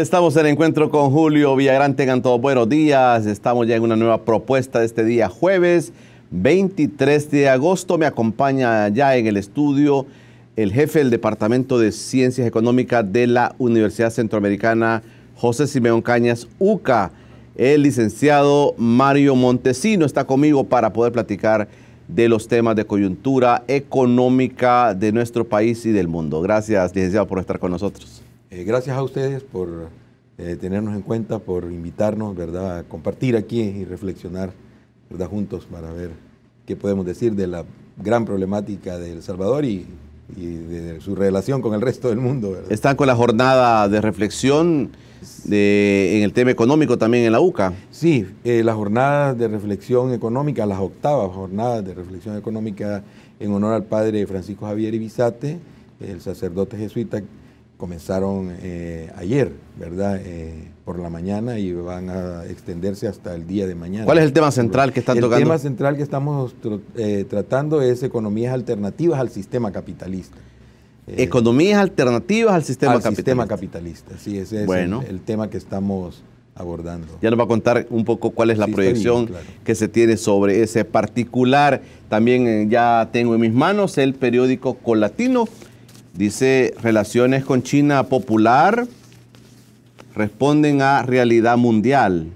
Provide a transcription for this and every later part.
estamos en encuentro con Julio Villagrán. Tengan todos buenos días. Estamos ya en una nueva propuesta de este día, jueves 23 de agosto. Me acompaña ya en el estudio el jefe del Departamento de Ciencias Económicas de la Universidad Centroamericana, José Simeón Cañas UCA. El licenciado Mario Montesino está conmigo para poder platicar de los temas de coyuntura económica de nuestro país y del mundo. Gracias, licenciado, por estar con nosotros. Eh, gracias a ustedes por eh, tenernos en cuenta, por invitarnos, ¿verdad?, a compartir aquí y reflexionar, ¿verdad?, juntos para ver qué podemos decir de la gran problemática de El Salvador y, de su relación con el resto del mundo. Están con la jornada de reflexión de, en el tema económico también en la UCA. Sí, eh, las jornadas de reflexión económica, las octavas jornadas de reflexión económica en honor al padre Francisco Javier Ibizate, el sacerdote jesuita comenzaron eh, ayer, ¿verdad? Eh, por la mañana y van a extenderse hasta el día de mañana. ¿Cuál es el tema central que están tocando? El tema central que estamos eh, tratando es economías alternativas al sistema capitalista. economías alternativas al sistema al capitalista. sistema capitalista, sí, ese es el, tema que estamos abordando. Ya nos va a contar un poco cuál es la proyección que se tiene sobre ese particular. También ya tengo en mis manos el periódico Colatino Dice, relaciones con China popular responden a realidad mundial.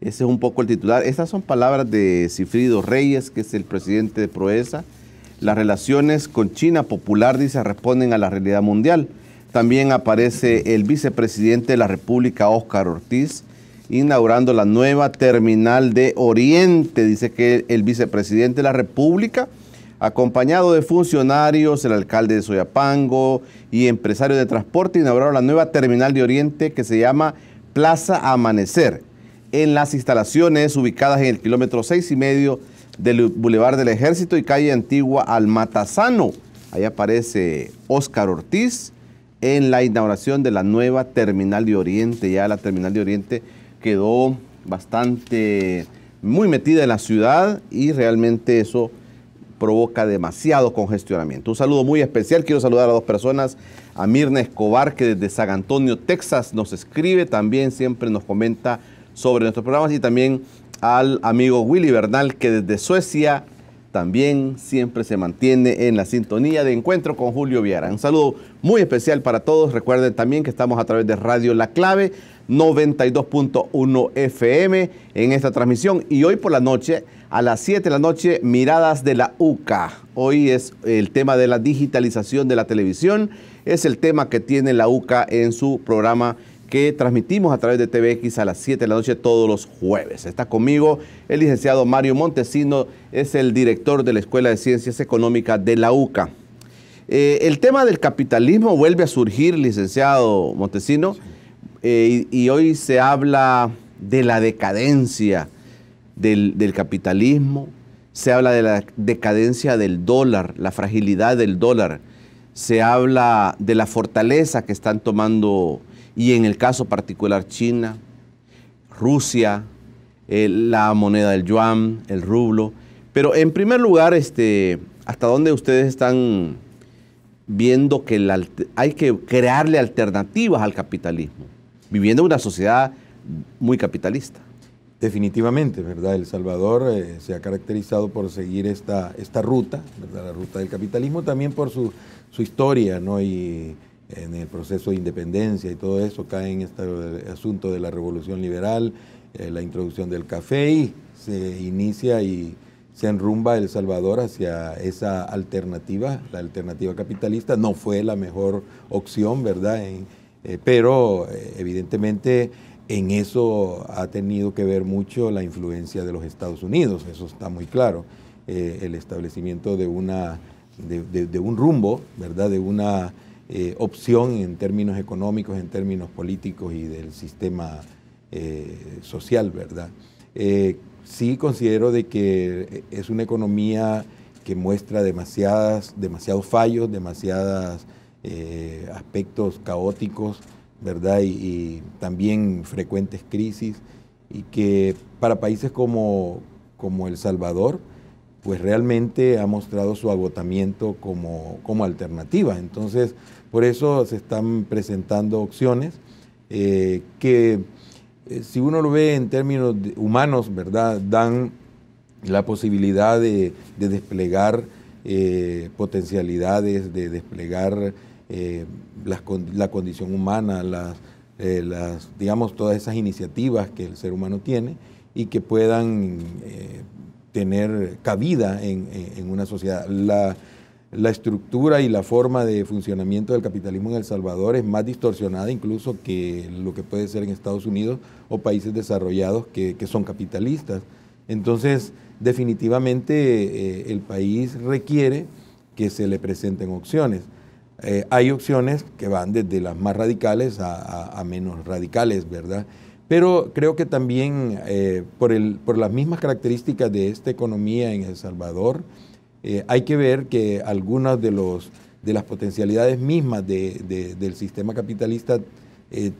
Ese es un poco el titular. Estas son palabras de Cifrido Reyes, que es el presidente de Proeza. Las relaciones con China popular, dice, responden a la realidad mundial. También aparece el vicepresidente de la República, Óscar Ortiz, inaugurando la nueva terminal de Oriente. Dice que el vicepresidente de la República Acompañado de funcionarios, el alcalde de Soyapango y empresarios de transporte inauguraron la nueva terminal de Oriente que se llama Plaza Amanecer, en las instalaciones ubicadas en el kilómetro 6 y medio del Boulevard del Ejército y calle antigua al Matazano. Ahí aparece Óscar Ortiz en la inauguración de la nueva terminal de Oriente. Ya la terminal de Oriente quedó bastante muy metida en la ciudad y realmente eso provoca demasiado congestionamiento. Un saludo muy especial. Quiero saludar a dos personas. A Mirna Escobar, que desde San Antonio, Texas, nos escribe. También siempre nos comenta sobre nuestros programas. Y también al amigo Willy Bernal, que desde Suecia también siempre se mantiene en la sintonía de encuentro con Julio Viera. Un saludo muy especial para todos. Recuerden también que estamos a través de Radio La Clave 92.1 FM en esta transmisión. Y hoy por la noche a las 7 de la noche, Miradas de la UCA. Hoy es el tema de la digitalización de la televisión. Es el tema que tiene la UCA en su programa que transmitimos a través de TVX a las 7 de la noche todos los jueves. Está conmigo el licenciado Mario Montesino, es el director de la Escuela de Ciencias Económicas de la UCA. Eh, el tema del capitalismo vuelve a surgir, licenciado Montesino, eh, y hoy se habla de la decadencia del, capitalismo, se habla de la decadencia del dólar, la fragilidad del dólar, se habla de la fortaleza que están tomando, y en el caso particular China, Rusia, eh, la moneda del yuan, el rublo. Pero en primer lugar, este, ¿hasta dónde ustedes están viendo que hay que crearle alternativas al capitalismo? Viviendo una sociedad muy capitalista. Definitivamente, ¿verdad? El Salvador eh, se ha caracterizado por seguir esta, esta ruta, La ruta del capitalismo, también por su, historia, ¿no? Y en el proceso de independencia y todo eso cae en este asunto de la revolución liberal, eh, la introducción del café y se inicia y se enrumba El Salvador hacia esa alternativa, la alternativa capitalista. No fue la mejor opción, ¿verdad? Eh, pero evidentemente en eso ha tenido que ver mucho la influencia de los Estados Unidos, eso está muy claro, eh, el establecimiento de, una, de, un rumbo, ¿verdad? de una eh, opción en términos económicos, en términos políticos y del sistema eh, social. ¿verdad? sí considero de que es una economía que muestra demasiados fallos, demasiados aspectos caóticos y, también frecuentes crisis, y que para países como, como El Salvador, pues realmente ha mostrado su agotamiento como, alternativa. Entonces, por eso se están presentando opciones eh, que, eh, si uno lo ve en términos humanos, ¿verdad?, dan la posibilidad de, desplegar eh, potencialidades, de desplegar eh, la condición humana, eh, las, digamos, todas esas iniciativas que el ser humano tiene y que puedan eh, tener cabida en, una sociedad. La, estructura y la forma de funcionamiento del capitalismo en El Salvador es más distorsionada incluso que lo que puede ser en Estados Unidos o países desarrollados que, son capitalistas. Entonces, definitivamente el país requiere que se le presenten opciones. Eh, hay opciones que van desde las más radicales a, menos radicales, ¿verdad? Pero creo que también eh, por, el, por, las mismas características de esta economía en El Salvador, eh, hay que ver que algunas de, los, de las potencialidades mismas del sistema capitalista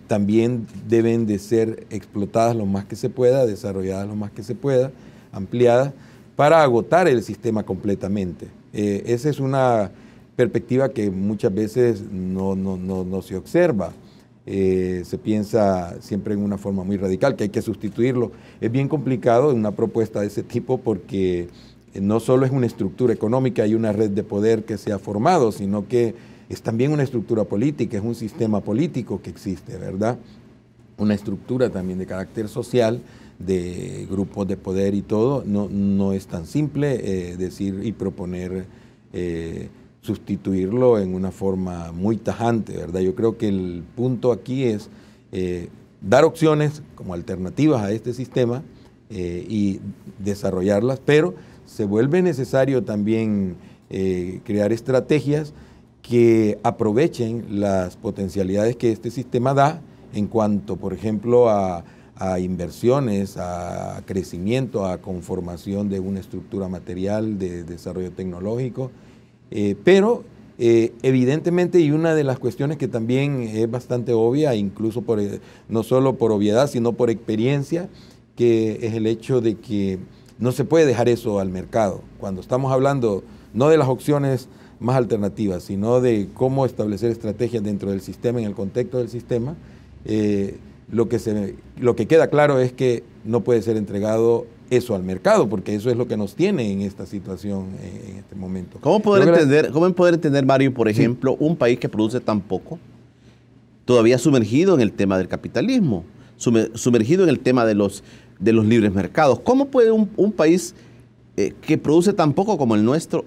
también deben de ser explotadas lo más que se pueda, desarrolladas lo más que se pueda, ampliadas, para agotar el sistema completamente. esa es una perspectiva que muchas veces no, no, se observa. Eh, se piensa siempre en una forma muy radical, que hay que sustituirlo. Es bien complicado una propuesta de ese tipo porque eh, no solo es una estructura económica y una red de poder que se ha formado, sino que es también una estructura política, es un sistema político que existe, ¿verdad? Una estructura también de carácter social, de grupos de poder y todo. No, no es tan simple eh, decir y proponer sustituirlo en una forma muy tajante, ¿verdad? Yo creo que el punto aquí es eh, dar opciones como alternativas a este sistema eh, y desarrollarlas, pero se vuelve necesario también eh, crear estrategias que aprovechen las potencialidades que este sistema da en cuanto, por ejemplo, a inversiones, a crecimiento, a conformación de una estructura material, de desarrollo tecnológico, eh, pero eh, evidentemente, y una de las cuestiones que también es bastante obvia, incluso por, eh, no solo por obviedad, sino por experiencia, que es el hecho de que no se puede dejar eso al mercado. Cuando estamos hablando no de las opciones más alternativas, sino de cómo establecer estrategias dentro del sistema, en el contexto del sistema, lo, que se, lo que queda claro es que no puede ser entregado eso al mercado, porque eso es lo que nos tiene en esta situación eh, en, este momento. ¿Cómo poder, entender, poder entender, Mario, por ejemplo, un país que produce tan poco, todavía sumergido en el tema del capitalismo, sumergido en el tema de los, de los libres mercados? ¿Cómo puede un, país eh, que produce tan poco como el nuestro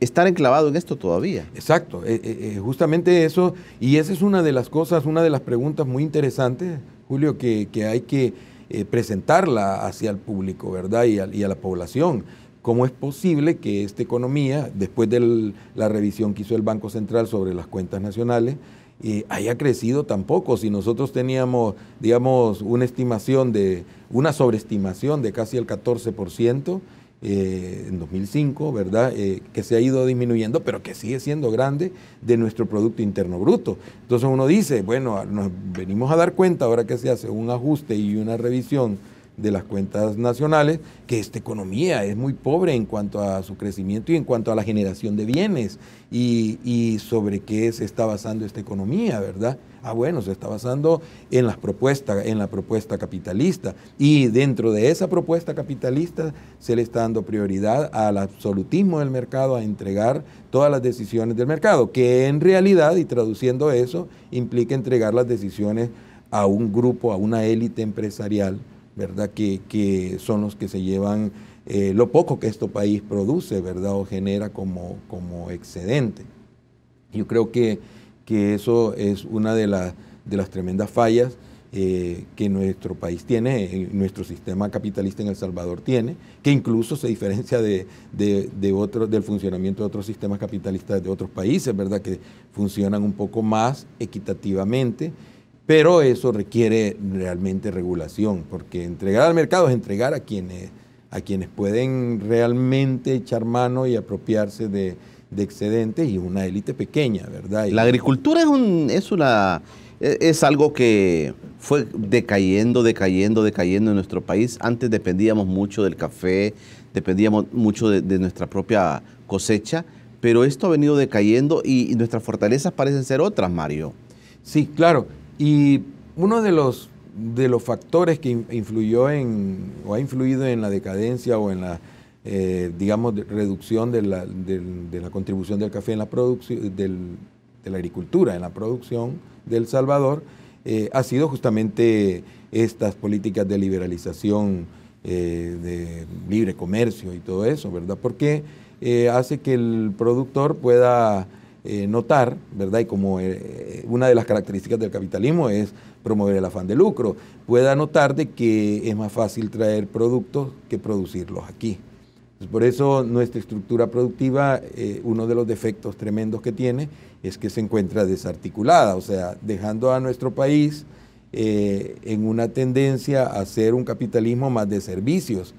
estar enclavado en esto todavía. Exacto, eh, justamente eso, y esa es una de las cosas, una de las preguntas muy interesantes, Julio, que hay que eh, presentarla hacia el público, ¿verdad? Y a, la población. ¿Cómo es posible que esta economía, después de la revisión que hizo el Banco Central sobre las cuentas nacionales, eh, haya crecido tampoco? Si nosotros teníamos, digamos, una estimación de, una sobreestimación de casi el 14%, eh, en 2005, ¿verdad? Eh, que se ha ido disminuyendo, pero que sigue siendo grande de nuestro Producto Interno Bruto. Entonces uno dice, bueno, nos venimos a dar cuenta ahora que se hace un ajuste y una revisión de las cuentas nacionales, que esta economía es muy pobre en cuanto a su crecimiento y en cuanto a la generación de bienes y, sobre qué se está basando esta economía, ¿verdad? Ah, bueno, se está basando en las propuestas, en la propuesta capitalista y dentro de esa propuesta capitalista se le está dando prioridad al absolutismo del mercado, a entregar todas las decisiones del mercado, que en realidad y traduciendo eso implica entregar las decisiones a un grupo, a una élite empresarial ¿verdad? Que, son los que se llevan eh, lo poco que este país produce, ¿verdad? O genera como, como excedente. Yo creo que, eso es una de, las tremendas fallas eh, que nuestro país tiene, eh, nuestro sistema capitalista en El Salvador tiene, que incluso se diferencia de, de, del funcionamiento de otros sistemas capitalistas de otros países, ¿verdad? Que funcionan un poco más equitativamente pero eso requiere realmente regulación, porque entregar al mercado es entregar a quienes, a quienes pueden realmente echar mano y apropiarse de, excedentes y una élite pequeña, ¿verdad? la agricultura es, un, es una e, es algo que fue decayendo, decayendo, decayendo en nuestro país. Antes dependíamos mucho del café, dependíamos mucho de, nuestra propia cosecha, pero esto ha venido decayendo y, nuestras fortalezas parecen ser otras, Mario. Sí, claro. Y uno de los, de los factores que influyó en, o ha influido en la decadencia o en la, eh, digamos, reducción de la, de, la, contribución del café en la producción, de la agricultura en la producción del Salvador, eh, ha sido justamente estas políticas de liberalización, eh, de libre comercio y todo eso, ¿verdad? Porque hace que el productor pueda eh, notar, ¿verdad? Y como eh, una de las características del capitalismo es promover el afán de lucro, pueda notar de que es más fácil traer productos que producirlos aquí. por eso nuestra estructura productiva, eh, uno de los defectos tremendos que tiene es que se encuentra desarticulada, o sea, dejando a nuestro país en una tendencia a ser un capitalismo más de servicios,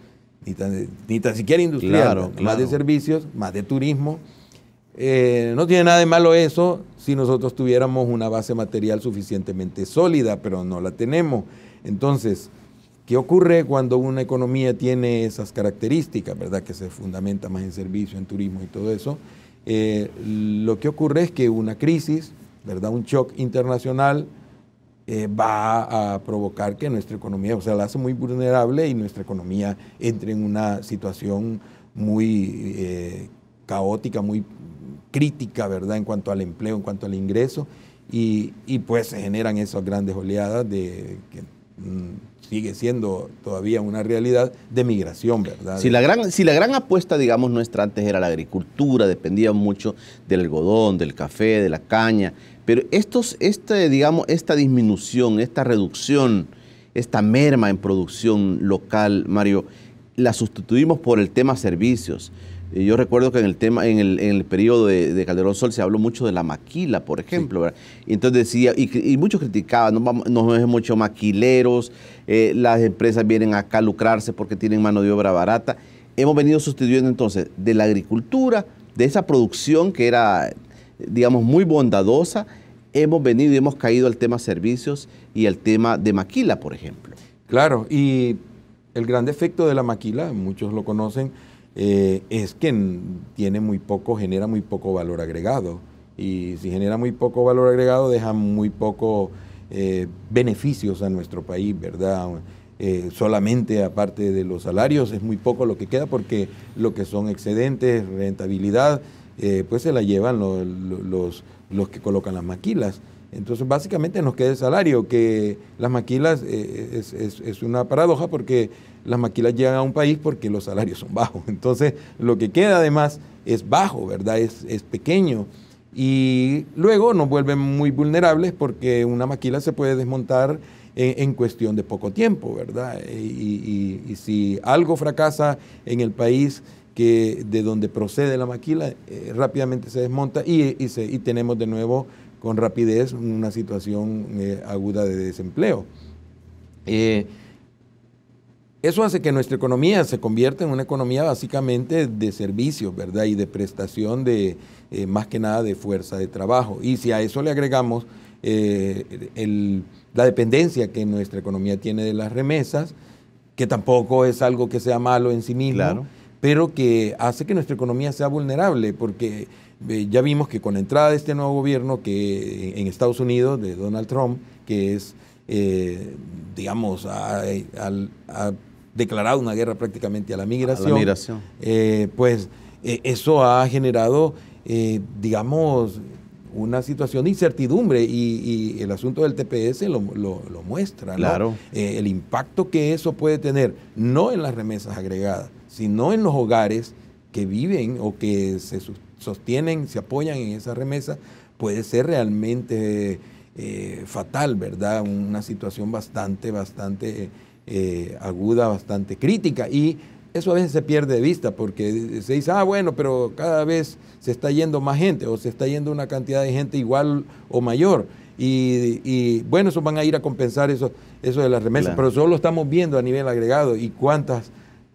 ni tan, ni siquiera industrial, más de servicios, más de turismo, eh, no tiene nada de malo eso si nosotros tuviéramos una base material suficientemente sólida, pero no la tenemos. Entonces, ¿qué ocurre cuando una economía tiene esas características, verdad? Que se fundamenta más en servicio, en turismo y todo eso. Eh, lo que ocurre es que una crisis, ¿verdad? Un shock internacional eh, va a provocar que nuestra economía, o sea, la hace muy vulnerable y nuestra economía entre en una situación muy caótica, muy crítica, ¿verdad?, en cuanto al empleo, en cuanto al ingreso, y, pues se generan esas grandes oleadas de que mm, sigue siendo todavía una realidad de migración, ¿verdad? Si la, gran, si la gran apuesta, digamos, nuestra antes era la agricultura, dependía mucho del algodón, del café, de la caña, pero estos, este, digamos, esta disminución, esta reducción, esta merma en producción local, Mario, la sustituimos por el tema servicios. Yo recuerdo que en el tema, en el, periodo de, Calderón Sol se habló mucho de la maquila, por ejemplo. Y entonces decía, y, muchos criticaban, nos, nos mucho maquileros, eh, las empresas vienen acá a lucrarse porque tienen mano de obra barata. Hemos venido sustituyendo entonces de la agricultura, de esa producción que era, digamos, muy bondadosa, hemos venido y hemos caído al tema servicios y al tema de maquila, por ejemplo. Claro, y el gran defecto de la maquila, muchos lo conocen, eh, es que tiene muy poco, genera muy poco valor agregado. Y si genera muy poco valor agregado, deja muy poco eh, beneficios a nuestro país, ¿verdad? Eh, solamente aparte de los salarios es muy poco lo que queda porque lo que son excedentes, rentabilidad, pues se la llevan los, los, que colocan las maquilas. Entonces, básicamente nos queda el salario, que las maquilas es, una paradoja porque las maquilas llegan a un país porque los salarios son bajos. Entonces, lo que queda además es bajo, ¿verdad? Es, es pequeño. Y luego nos vuelven muy vulnerables porque una maquila se puede desmontar en, cuestión de poco tiempo, ¿verdad? Y, si algo fracasa en el país que, de donde procede la maquila, eh, rápidamente se desmonta y, tenemos de nuevo con rapidez una situación eh, aguda de desempleo. Eh, eso hace que nuestra economía se convierta en una economía básicamente de servicios, ¿verdad? Y de prestación de eh, más que nada de fuerza de trabajo. Y si a eso le agregamos eh, la dependencia que nuestra economía tiene de las remesas, que tampoco es algo que sea malo en sí mismo, pero que hace que nuestra economía sea vulnerable, porque eh, ya vimos que con la entrada de este nuevo gobierno que en Estados Unidos, de Donald Trump, que es, digamos, declarado una guerra prácticamente a la migración, eh, pues eh, eso ha generado, eh, digamos, una situación de incertidumbre y, el asunto del TPS lo, muestra, claro. el impacto que eso puede tener, no en las remesas agregadas, sino en los hogares que viven o que se sostienen, se apoyan en esa remesa, puede ser realmente fatal, ¿verdad? Una situación bastante, bastante eh, aguda, bastante crítica. Y eso a veces se pierde de vista porque se dice, ah, bueno, pero cada vez se está yendo más gente o se está yendo una cantidad de gente igual o mayor. Y, bueno, eso van a ir a compensar eso, eso de las remesas, pero solo estamos viendo a nivel agregado y cuántas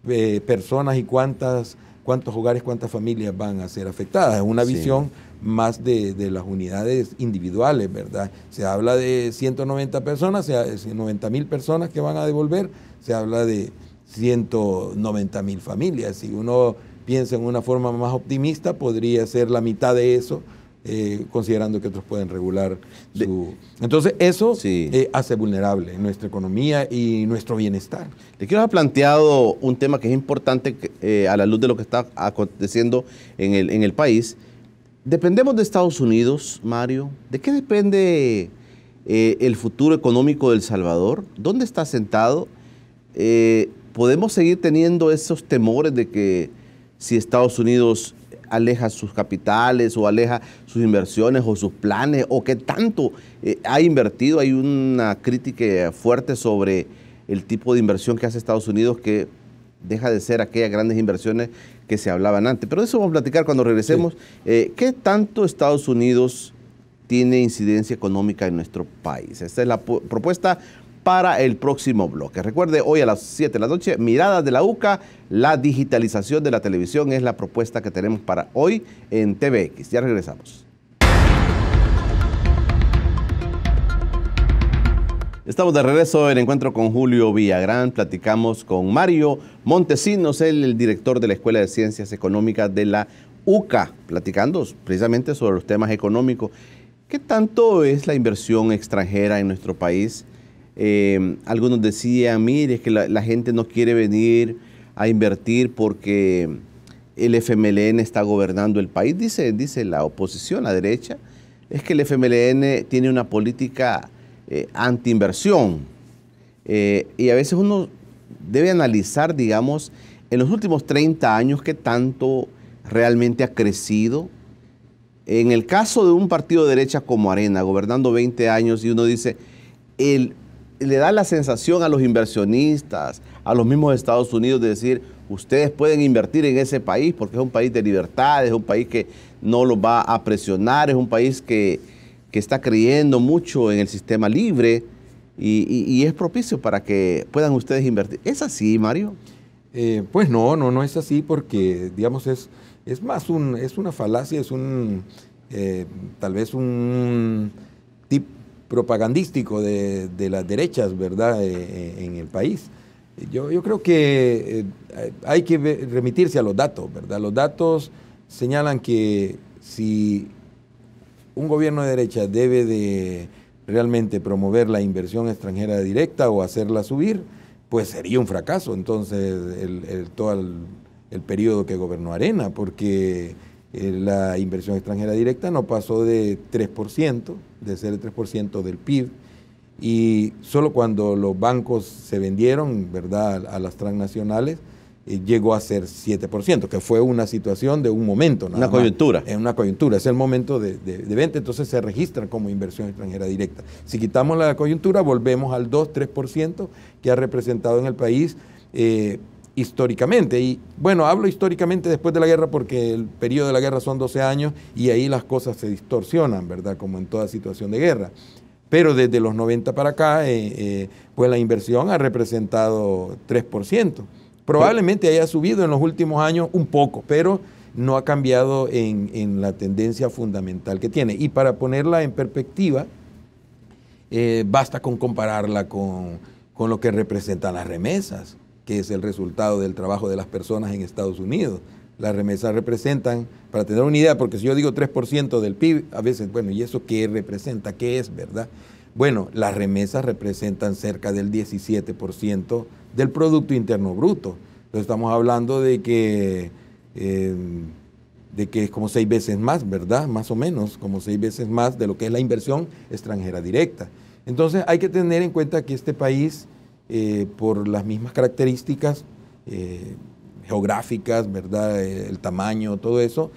eh, personas y cuántas cuántos hogares, cuántas familias van a ser afectadas. Es una visión más de, las unidades individuales, ¿verdad? Se habla de 190 personas, 90 eh, mil personas que van a devolver, se habla de 190 mil familias. Si uno piensa en una forma más optimista, podría ser la mitad de eso, eh, considerando que otros pueden regular su... Entonces, eso eh, hace vulnerable nuestra economía y nuestro bienestar. Le quiero haber planteado un tema que es importante a la luz de lo que está aconteciendo en el, en el país Dependemos de Estados Unidos, Mario. ¿De qué depende eh, el futuro económico del Salvador? ¿Dónde está sentado? Eh, ¿Podemos seguir teniendo esos temores de que si Estados Unidos aleja sus capitales o aleja sus inversiones o sus planes o que tanto eh, ha invertido? Hay una crítica fuerte sobre el tipo de inversión que hace Estados Unidos que deja de ser aquellas grandes inversiones que se hablaban antes. Pero de eso vamos a platicar cuando regresemos. Eh, ¿Qué tanto Estados Unidos tiene incidencia económica en nuestro país? Esta es la propuesta para el próximo bloque. Recuerde, hoy a las 7 de la noche, Miradas de la UCA, la digitalización de la televisión es la propuesta que tenemos para hoy en TVX. Ya regresamos. Estamos de regreso en Encuentro con Julio Villagrán. Platicamos con Mario Montesinos, el director de la Escuela de Ciencias Económicas de la UCA, platicando precisamente sobre los temas económicos. ¿Qué tanto es la inversión extranjera en nuestro país? Eh, algunos decían, mire, es que la, gente no quiere venir a invertir porque el FMLN está gobernando el país. Dice, dice la oposición, la derecha, es que el FMLN tiene una política eh, antiinversión. Eh, y a veces uno debe analizar, digamos, en los últimos 30 años qué tanto realmente ha crecido. En el caso de un partido de derecha como Arena, gobernando 20 años, y uno dice, el, le da la sensación a los inversionistas, a los mismos Estados Unidos, de decir, ustedes pueden invertir en ese país porque es un país de libertad, es un país que no los va a presionar, es un país que que está creyendo mucho en el sistema libre y, es propicio para que puedan ustedes invertir. ¿Es así, Mario? Eh, pues no, no, no es así porque, digamos, es, es más un, es una falacia, es un, eh, tal vez un tip propagandístico de, las derechas, ¿verdad?, eh, en el país. Yo, yo creo que hay que remitirse a los datos, ¿verdad? Los datos señalan que si un gobierno de derecha debe de realmente promover la inversión extranjera directa o hacerla subir, pues sería un fracaso entonces el, todo el, periodo que gobernó Arena, porque eh, la inversión extranjera directa no pasó de 3%, de ser el 3% del PIB, y solo cuando los bancos se vendieron ¿verdad? a las transnacionales, eh, llegó a ser 7%, que fue una situación de un momento. una coyuntura. Es una coyuntura, es el momento de, de, venta, entonces se registra como inversión extranjera directa. Si quitamos la coyuntura, volvemos al 2-3% que ha representado en el país eh, históricamente. Y bueno, hablo históricamente después de la guerra porque el periodo de la guerra son 12 años y ahí las cosas se distorsionan, ¿verdad? Como en toda situación de guerra pero desde los 90 para acá, eh, pues la inversión ha representado 3%. Probablemente haya subido en los últimos años un poco, pero no ha cambiado en, la tendencia fundamental que tiene. Y para ponerla en perspectiva, eh, basta con compararla con, con lo que representan las remesas, que es el resultado del trabajo de las personas en Estados Unidos. Las remesas representan, para tener una idea, porque si yo digo 3% del PIB, a veces, bueno, ¿y eso qué representa? ¿Qué es, verdad? Bueno, las remesas representan cerca del 17% del Producto Interno Bruto. Entonces estamos hablando de que, eh, de que es como seis veces más, ¿verdad? Más o menos, como seis veces más de lo que es la inversión extranjera directa. Entonces hay que tener en cuenta que este país, eh, por las mismas características eh, geográficas, ¿verdad? El tamaño, todo eso,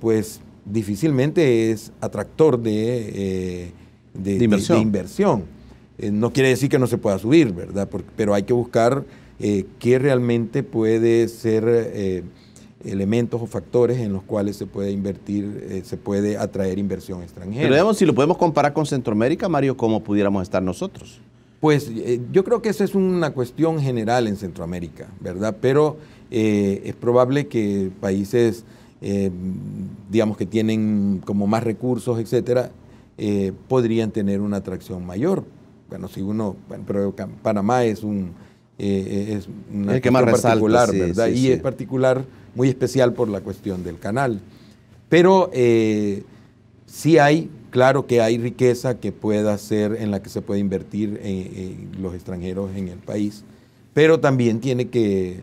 pues difícilmente es atractor de de, inversión. Eh, no quiere decir que no se pueda subir, ¿verdad? pero hay que buscar eh, qué realmente puede ser eh, elementos o factores en los cuales se puede invertir, se puede atraer inversión extranjera. Pero si lo podemos comparar con Centroamérica, Mario, ¿cómo pudiéramos estar nosotros? Pues yo creo que esa es una cuestión general en Centroamérica, ¿verdad? Pero es probable que países, digamos, que tienen como más recursos, etcétera, eh, podrían tener una atracción mayor. Bueno, si uno, pero Panamá es un eh, eh, es una particular, ¿verdad? y en es particular, muy especial por la cuestión del canal. Pero eh, sí hay, claro que hay riqueza que pueda ser en la que se puede invertir los extranjeros en el país, pero también tiene que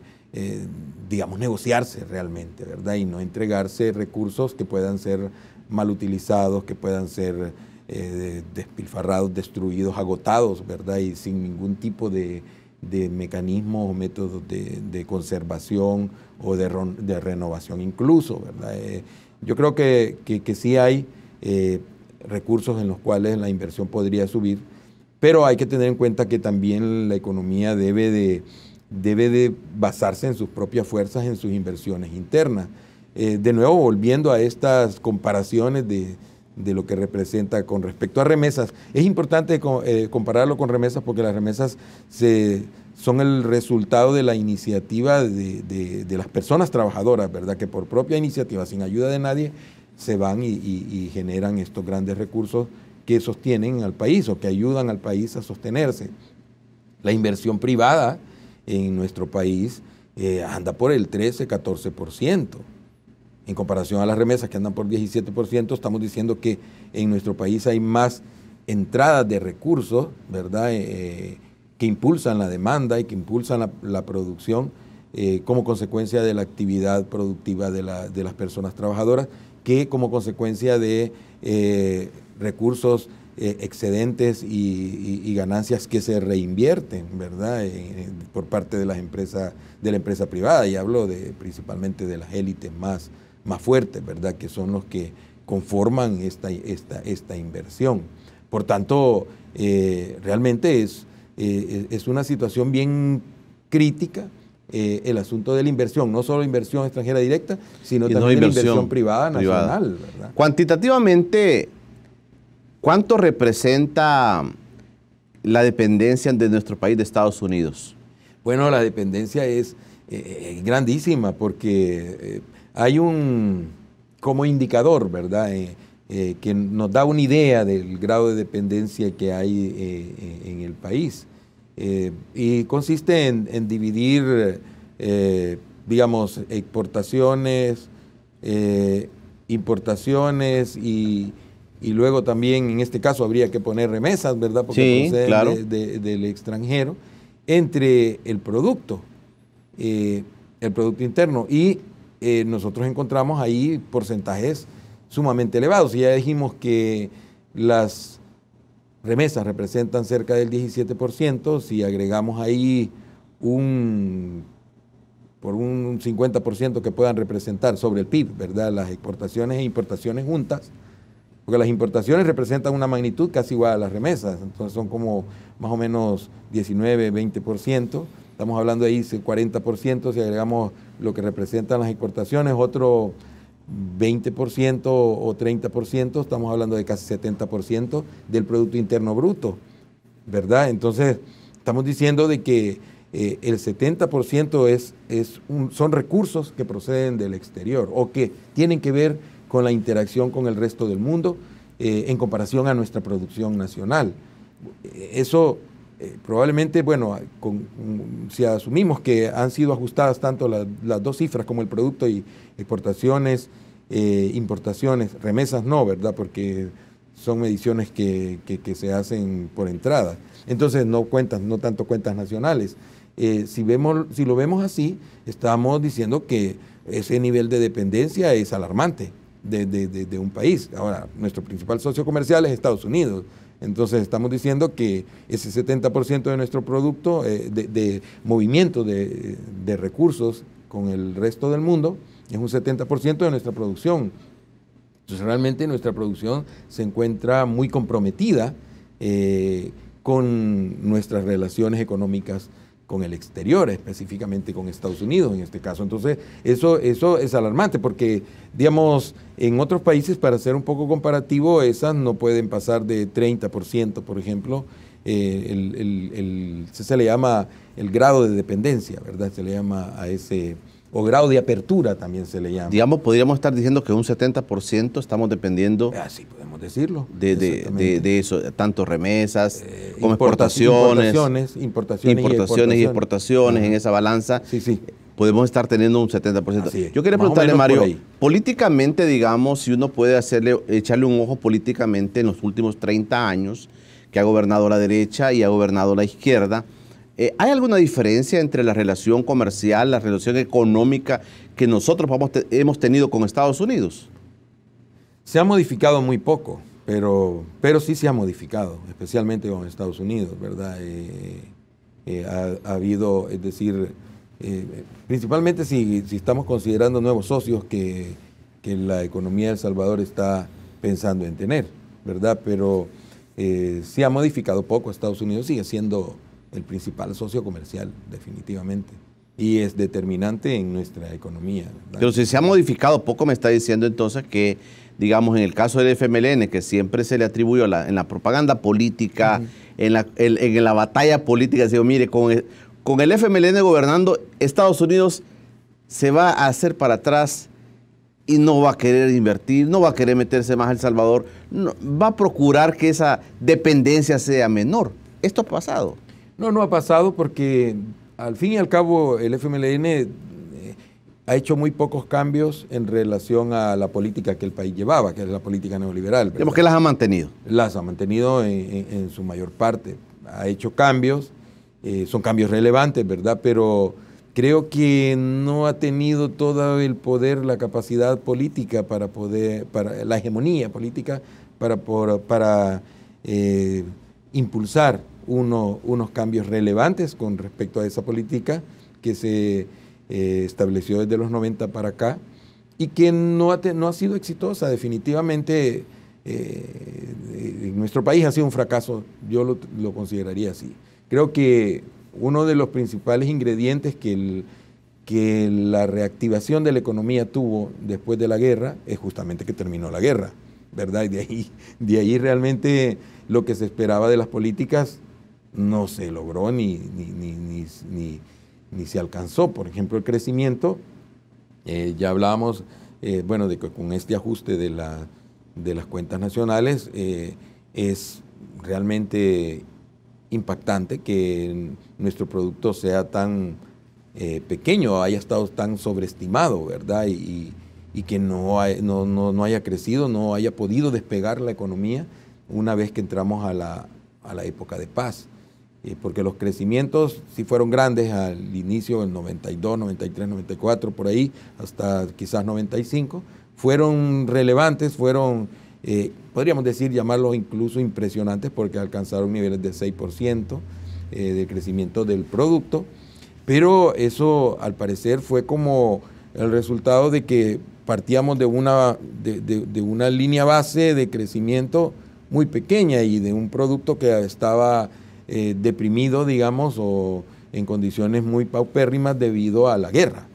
digamos, negociarse realmente, ¿verdad? Y no entregarse recursos que puedan ser mal utilizados, que puedan ser eh, despilfarrados, destruidos, agotados, ¿verdad? Y sin ningún tipo de, de mecanismos o métodos de, conservación o de, renovación incluso, ¿verdad? Eh, yo creo que, sí hay eh, recursos en los cuales la inversión podría subir, pero hay que tener en cuenta que también la economía debe debe de basarse en sus propias fuerzas, en sus inversiones internas. Eh, de nuevo volviendo a estas comparaciones de, lo que representa con respecto a remesas. Es importante eh, compararlo con remesas porque las remesas son el resultado de la iniciativa de, las personas trabajadoras, ¿verdad? Que por propia iniciativa, sin ayuda de nadie, se van y, generan estos grandes recursos que sostienen al país o que ayudan al país a sostenerse. La inversión privada en nuestro país eh, anda por el 13, 14%. En comparación a las remesas que andan por 17%, estamos diciendo que en nuestro país hay más entradas de recursos, ¿verdad? Eh, eh, que impulsan la demanda y que impulsan la, producción eh, como consecuencia de la actividad productiva de, las personas trabajadoras, que como consecuencia de recursos excedentes y, ganancias que se reinvierten, ¿verdad? por parte de las empresas, de la empresa privada, y hablo de, principalmente de las élites más más fuertes, ¿verdad? Que son los que conforman esta, esta, esta inversión. Por tanto, eh, realmente eh, es, es una situación bien crítica eh, el asunto de la inversión, no solo inversión extranjera directa, sino también inversión, privada nacional. Cuantitativamente, ¿cuánto representa la dependencia de nuestro país de Estados Unidos? Bueno, la dependencia es grandísima porque hay un como indicador, ¿verdad? Eh, eh, que nos da una idea del grado de dependencia que hay eh, en el país. y consiste en, dividir, digamos, exportaciones, importaciones y, luego también, en este caso, habría que poner remesas, ¿verdad? Porque sí, del extranjero, entre el producto, el producto interno y eh, nosotros encontramos ahí porcentajes sumamente elevados. Y ya dijimos que las remesas representan cerca del 17%, si agregamos ahí un por un 50% que puedan representar sobre el PIB, ¿verdad? Las exportaciones e importaciones juntas, porque las importaciones representan una magnitud casi igual a las remesas, entonces son como más o menos 19, 20%, estamos hablando ahí 40% si agregamos lo que representan las importaciones, otro 20% o 30%, estamos hablando de casi 70% del Producto Interno Bruto, ¿verdad? Entonces, estamos diciendo de que eh, el 70% es, es son recursos que proceden del exterior o que tienen que ver con la interacción con el resto del mundo eh, en comparación a nuestra producción nacional. Eso eh, probablemente, bueno, si asumimos que han sido ajustadas tanto las dos cifras como el producto y exportaciones, eh, importaciones, remesas no, ¿verdad? Porque son mediciones que, se hacen por entrada. Entonces, no cuentas, no tanto cuentas nacionales. Eh, si, vemos, si lo vemos así, estamos diciendo que ese nivel de dependencia es alarmante de un país. Ahora, nuestro principal socio comercial es Estados Unidos. Entonces estamos diciendo que ese 70% de nuestro producto eh, de, movimiento de, recursos con el resto del mundo es un 70% de nuestra producción. Entonces realmente nuestra producción se encuentra muy comprometida eh, con nuestras relaciones económicas con el exterior, específicamente con Estados Unidos en este caso. Entonces, eso, eso es alarmante porque, digamos, en otros países, para ser un poco comparativo, esas no pueden pasar de 30%, por ejemplo. Eh, el, se le llama el grado de dependencia, ¿verdad? Se le llama a ese o grado de apertura también se le llama. Digamos, podríamos estar diciendo que un 70% estamos dependiendo ah, sí, pues, decirlo. De, de, eso, tanto remesas eh, como exportaciones. Importaciones, importaciones, y exportaciones, en esa balanza. Sí, sí. Podemos estar teniendo un 70%. Yo quería preguntarle, Mario, políticamente, digamos, si uno puede hacerle, echarle un ojo políticamente en los últimos 30 años que ha gobernado la derecha y ha gobernado la izquierda, eh, ¿Hay alguna diferencia entre la relación comercial, la relación económica que nosotros vamos hemos tenido con Estados Unidos? Se ha modificado muy poco, pero, pero sí se ha modificado, especialmente con Estados Unidos, ¿verdad? Eh, eh, ha, habido, es decir, eh, principalmente si, estamos considerando nuevos socios que, que, la economía de El Salvador está pensando en tener, ¿verdad? Pero se ha modificado poco, Estados Unidos sigue siendo el principal socio comercial, definitivamente y es determinante en nuestra economía. ¿verdad? Pero si se ha modificado poco, me está diciendo entonces que digamos, en el caso del FMLN, que siempre se le atribuyó en la propaganda política, en, la, en, la, batalla política, digo, mire, con el, con el FMLN gobernando, Estados Unidos se va a hacer para atrás y no va a querer invertir, no va a querer meterse más El Salvador, va a procurar que esa dependencia sea menor. ¿Esto ha pasado? No, no ha pasado porque al fin y al cabo el FMLN ha hecho muy pocos cambios en relación a la política que el país llevaba, que es la política neoliberal. ¿verdad? Digamos que las ha mantenido. Las ha mantenido en, su mayor parte. Ha hecho cambios, eh, son cambios relevantes, ¿verdad? Pero creo que no ha tenido todo el poder, la capacidad política para poder, para la hegemonía política para, eh, impulsar unos cambios relevantes con respecto a esa política que se eh, estableció desde los 90 para acá y que no ha, no ha sido exitosa definitivamente. Eh, eh, en nuestro país ha sido un fracaso, yo lo, consideraría así. Creo que uno de los principales ingredientes que, que la reactivación de la economía tuvo después de la guerra es justamente que terminó la guerra, ¿verdad? Y de ahí, de ahí realmente lo que se esperaba de las políticas no se logró ni ni se alcanzó, por ejemplo, el crecimiento. Eh, ya hablábamos, eh, bueno, de que con este ajuste de, la, de las cuentas nacionales eh, es realmente impactante que nuestro producto sea tan pequeño, haya estado tan sobreestimado, ¿verdad? Y, que no, no, no, haya crecido, no haya podido despegar la economía una vez que entramos a la, a la época de paz. Eh, porque los crecimientos sí fueron grandes al inicio del 92, 93, 94, por ahí, hasta quizás 95, fueron relevantes, fueron, eh, podríamos decir, llamarlos incluso impresionantes porque alcanzaron niveles de 6% eh, de crecimiento del producto, pero eso al parecer fue como el resultado de que partíamos de una, de una línea base de crecimiento muy pequeña y de un producto que estaba eh, deprimido, digamos, o en condiciones muy paupérrimas debido a la guerra.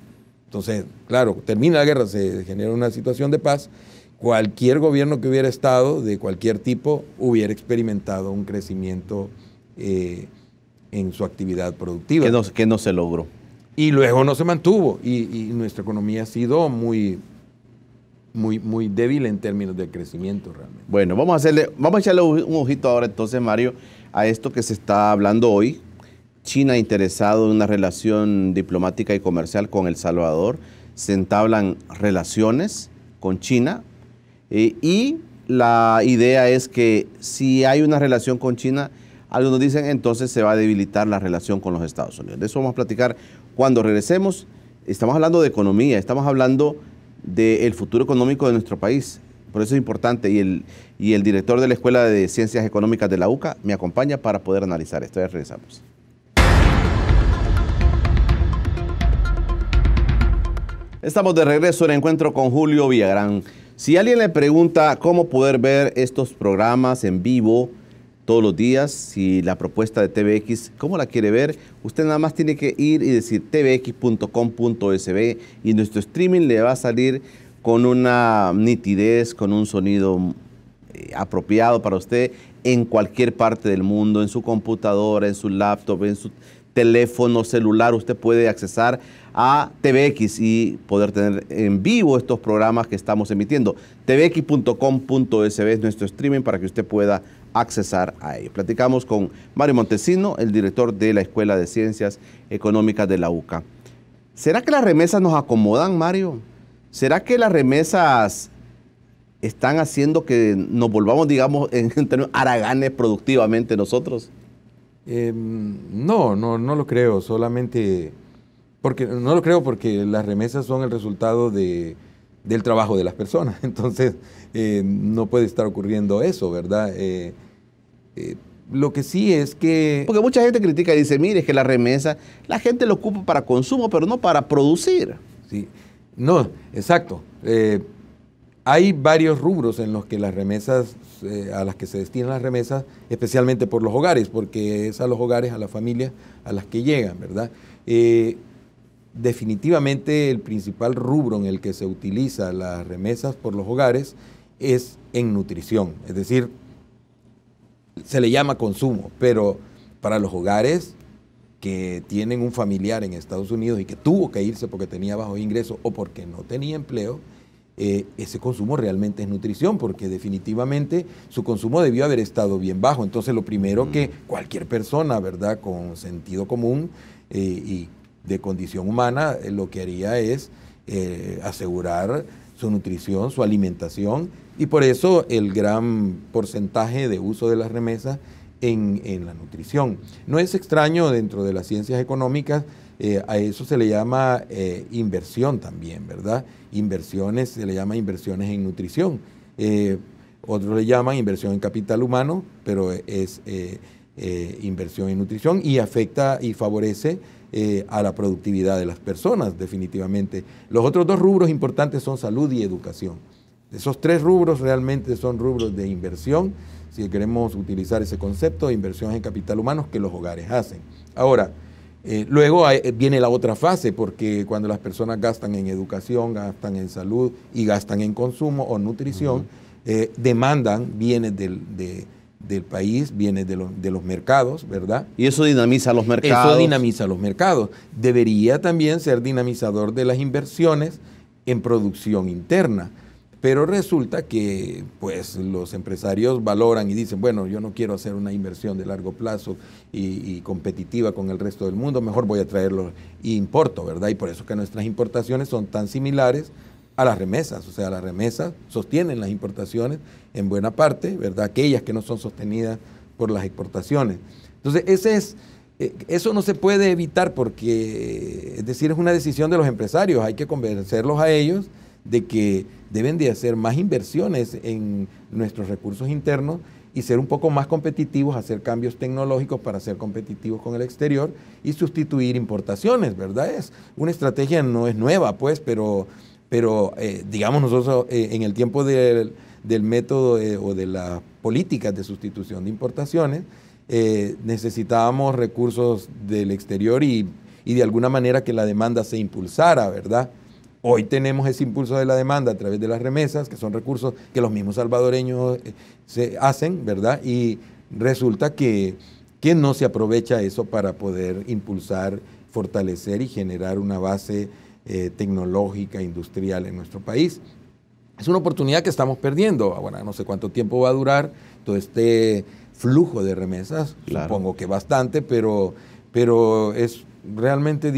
Entonces, claro, termina la guerra, se genera una situación de paz. Cualquier gobierno que hubiera estado, de cualquier tipo, hubiera experimentado un crecimiento eh, en su actividad productiva. Que no, que no, se logró. Y luego no se mantuvo. Y, nuestra economía ha sido muy, muy, muy débil en términos de crecimiento realmente. Bueno, vamos a hacerle, vamos a echarle un ojito ahora entonces, Mario, a esto que se está hablando hoy. China interesado en una relación diplomática y comercial con El Salvador. Se entablan relaciones con China eh, y la idea es que si hay una relación con China, algunos dicen entonces se va a debilitar la relación con los Estados Unidos. De eso vamos a platicar cuando regresemos. Estamos hablando de economía, estamos hablando del futuro económico de nuestro país. Por eso es importante y el, y el director de la Escuela de Ciencias Económicas de la UCA me acompaña para poder analizar esto. Ya regresamos. Estamos de regreso en encuentro con Julio Villagrán. Si alguien le pregunta cómo poder ver estos programas en vivo todos los días, si la propuesta de TVX, cómo la quiere ver, usted nada más tiene que ir y decir tvx.com.sb y nuestro streaming le va a salir con una nitidez, con un sonido eh, apropiado para usted en cualquier parte del mundo, en su computadora, en su laptop, en su teléfono celular, usted puede accesar a TVX y poder tener en vivo estos programas que estamos emitiendo. tvx.com.sb es nuestro streaming para que usted pueda accesar a ellos. Platicamos con Mario Montesino, el director de la Escuela de Ciencias Económicas de la UCA. ¿Será que las remesas nos acomodan, Mario? ¿Será que las remesas están haciendo que nos volvamos, digamos, en términos araganes productivamente nosotros? Em, no, no, no lo creo, solamente porque no lo creo porque las remesas son el resultado del trabajo de las personas, entonces eh, no puede estar ocurriendo eso, ¿verdad? Eh, eh, lo que sí es que... Porque mucha gente critica y dice, mire, es que la remesa, la gente lo ocupa para consumo, pero no para producir. Sí, no, exacto. Eh, hay varios rubros en los que las remesas, eh, a las que se destinan las remesas, especialmente por los hogares, porque es a los hogares, a las familias a las que llegan, ¿verdad? Eh, definitivamente el principal rubro en el que se utiliza las remesas por los hogares es en nutrición, es decir, se le llama consumo, pero para los hogares que tienen un familiar en Estados Unidos y que tuvo que irse porque tenía bajo ingreso o porque no tenía empleo, eh, ese consumo realmente es nutrición, porque definitivamente su consumo debió haber estado bien bajo. Entonces, lo primero mm. que cualquier persona, ¿verdad?, con sentido común eh, y de condición humana, eh, lo que haría es asegurar su nutrición, su alimentación, y por eso el gran porcentaje de uso de las remesas en, la nutrición. No es extraño dentro de las ciencias económicas, eh, a eso se le llama eh, inversión también, ¿verdad? Inversiones, se le llama inversiones en nutrición. Eh, otros le llaman inversión en capital humano, pero es inversión en nutrición y afecta y favorece a la productividad de las personas, definitivamente. Los otros dos rubros importantes son salud y educación. Esos tres rubros realmente son rubros de inversión si queremos utilizar ese concepto de inversiones en capital humano que los hogares hacen. Ahora, eh, luego eh, viene la otra fase, porque cuando las personas gastan en educación, gastan en salud y gastan en consumo o nutrición, eh, demandan bienes del, país, bienes de, de, los mercados, ¿verdad? Y eso dinamiza los mercados. Eso dinamiza los mercados. Debería también ser dinamizador de las inversiones en producción interna. Pero resulta que pues, los empresarios valoran y dicen, bueno, yo no quiero hacer una inversión de largo plazo y, competitiva con el resto del mundo, mejor voy a traerlo y importo, ¿verdad? Y por eso que nuestras importaciones son tan similares a las remesas, o sea, las remesas sostienen las importaciones en buena parte, ¿verdad? Aquellas que no son sostenidas por las exportaciones. Entonces, ese es... Eh, eso no se puede evitar porque, es decir, es una decisión de los empresarios, hay que convencerlos a ellos de que deben de hacer más inversiones en nuestros recursos internos y ser un poco más competitivos, hacer cambios tecnológicos para ser competitivos con el exterior y sustituir importaciones, ¿verdad? Es una estrategia, no es nueva, pues, pero, eh, digamos nosotros eh, en el tiempo del, método eh, o de las políticas de sustitución de importaciones, necesitábamos recursos del exterior y, y de alguna manera que la demanda se impulsara, ¿verdad? Hoy tenemos ese impulso de la demanda a través de las remesas, que son recursos que los mismos salvadoreños eh, hacen, ¿verdad? Y resulta que, que no se aprovecha eso para poder impulsar, fortalecer y generar una base eh, tecnológica, industrial en nuestro país. Es una oportunidad que estamos perdiendo. Bueno, no sé cuánto tiempo va a durar todo este flujo de remesas, supongo que bastante, pero, pero es realmente es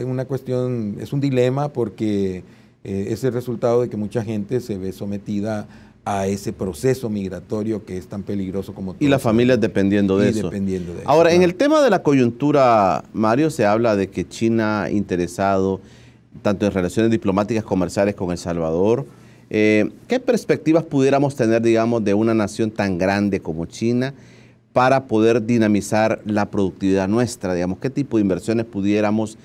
eh, una cuestión, es un dilema porque eh, es el resultado de que mucha gente se ve sometida a ese proceso migratorio que es tan peligroso como todo. Y las familias dependiendo de, eso. Ahora, en el tema de la coyuntura, Mario, se habla de que China ha interesado tanto en relaciones diplomáticas comerciales con El Salvador. Eh, ¿Qué perspectivas pudiéramos tener, digamos, de una nación tan grande como China? para poder dinamizar la productividad nuestra? Digamos, ¿qué tipo de inversiones pudiéramos,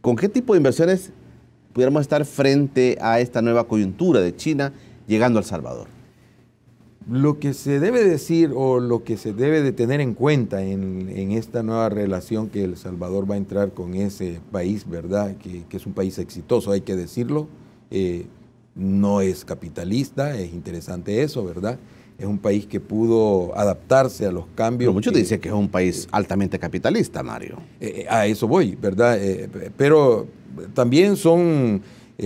con qué tipo de inversiones pudiéramos estar frente a esta nueva coyuntura de China llegando al Salvador? Lo que se debe decir o lo que se debe de tener en cuenta en, esta nueva relación que El Salvador va a entrar con ese país, ¿verdad? Que, es un país exitoso, hay que decirlo. Eh, no es capitalista, es interesante eso, ¿verdad? es un país que pudo adaptarse a los cambios. Pero muchos dicen que es un país altamente capitalista, Mario. Eh, eh, a eso voy, ¿verdad? Eh, pero también son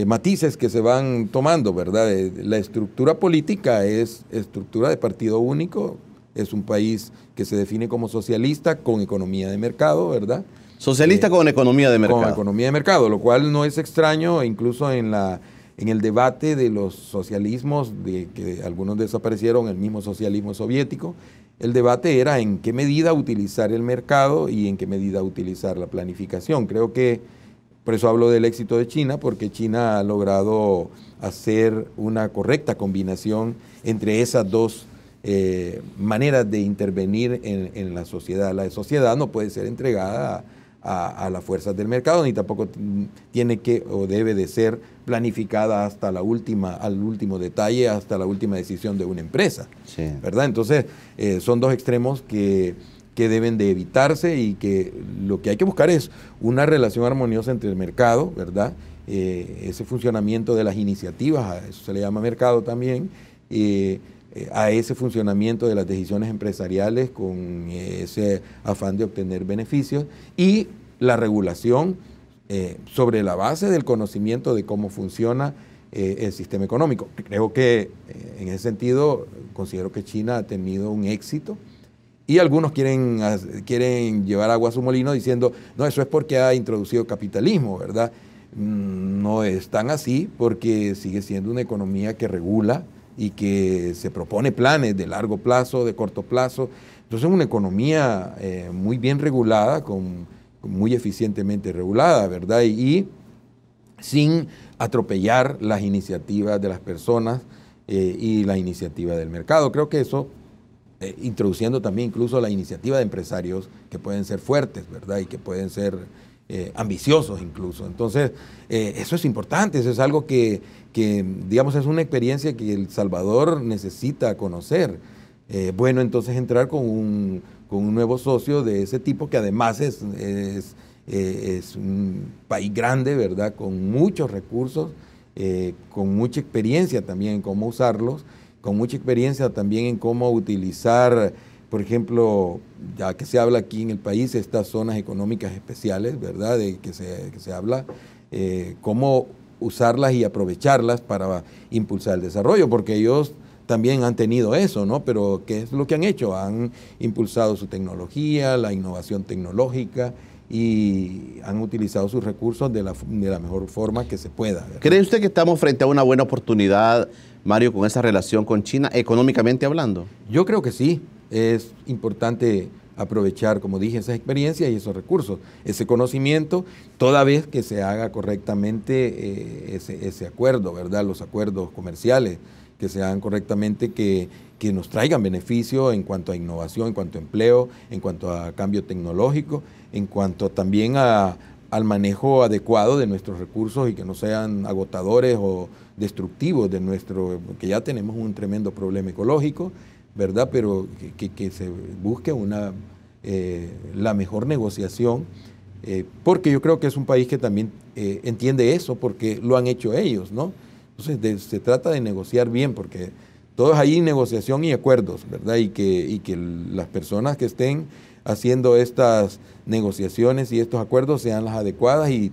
matices que se van tomando, ¿verdad? la estructura política es estructura de partido único, es un país que se define como socialista con economía de mercado, ¿verdad? Socialista con economía de mercado. Con economía de mercado, lo cual no es extraño, incluso en la en el debate de los socialismos, de que algunos desaparecieron, el mismo socialismo soviético, el debate era en qué medida utilizar el mercado y en qué medida utilizar la planificación. Creo que, por eso hablo del éxito de China, porque China ha logrado hacer una correcta combinación entre esas dos eh, maneras de intervenir en, la sociedad. La sociedad no puede ser entregada a, las fuerzas del mercado, ni tampoco tiene que o debe de ser planificada hasta la última, al último detalle, hasta la última decisión de una empresa. ¿Verdad? Entonces, eh, son dos extremos que, deben de evitarse y que lo que hay que buscar es una relación armoniosa entre el mercado, ¿verdad? Eh, ese funcionamiento de las iniciativas, a eso se le llama mercado también, eh, a ese funcionamiento de las decisiones empresariales con ese afán de obtener beneficios y la regulación eh, sobre la base del conocimiento de cómo funciona eh, el sistema económico. Creo que eh, en ese sentido considero que China ha tenido un éxito y algunos quieren, quieren llevar agua a su molino diciendo, no, eso es porque ha introducido capitalismo, ¿verdad? Mm, no es tan así porque sigue siendo una economía que regula y que se propone planes de largo plazo, de corto plazo. Entonces es una economía muy bien regulada, con muy eficientemente regulada, ¿verdad? Y, sin atropellar las iniciativas de las personas eh, y la iniciativa del mercado. Creo que eso, eh, introduciendo también incluso la iniciativa de empresarios que pueden ser fuertes, ¿verdad? Y que pueden ser eh, ambiciosos incluso. Entonces, eso es importante, eso es algo que, digamos, es una experiencia que El Salvador necesita conocer. bueno, entonces entrar con un con un nuevo socio de ese tipo que además es, es, eh, un país grande, ¿verdad? Con muchos recursos, eh, con mucha experiencia también en cómo usarlos, con mucha experiencia también en cómo utilizar, por ejemplo, ya que se habla aquí en el país, estas zonas económicas especiales, ¿verdad? De que se, habla, eh, cómo usarlas y aprovecharlas para impulsar el desarrollo, porque ellos también han tenido eso, ¿no? Pero ¿qué es lo que han hecho? Han impulsado su tecnología, la innovación tecnológica y han utilizado sus recursos de la, de la mejor forma que se pueda. ¿Cree usted que estamos frente a una buena oportunidad, Mario, con esa relación con China, económicamente hablando? Yo creo que sí. Es importante aprovechar, como dije, esas experiencias y esos recursos, ese conocimiento, toda vez que se haga correctamente eh, ese, ese, acuerdo, ¿verdad? Los acuerdos comerciales que se hagan correctamente, que, nos traigan beneficios en cuanto a innovación, en cuanto a empleo, en cuanto a cambio tecnológico, en cuanto también al manejo adecuado de nuestros recursos y que no sean agotadores o destructivos de nuestro, que ya tenemos un tremendo problema ecológico, ¿verdad? Pero que, se busque una, eh, la mejor negociación, eh, porque yo creo que es un país que también eh, entiende eso, porque lo han hecho ellos, ¿no? Entonces se trata de negociar bien, porque todos es negociación y acuerdos, ¿verdad? Y que, y que las personas que estén haciendo estas negociaciones y estos acuerdos sean las adecuadas y,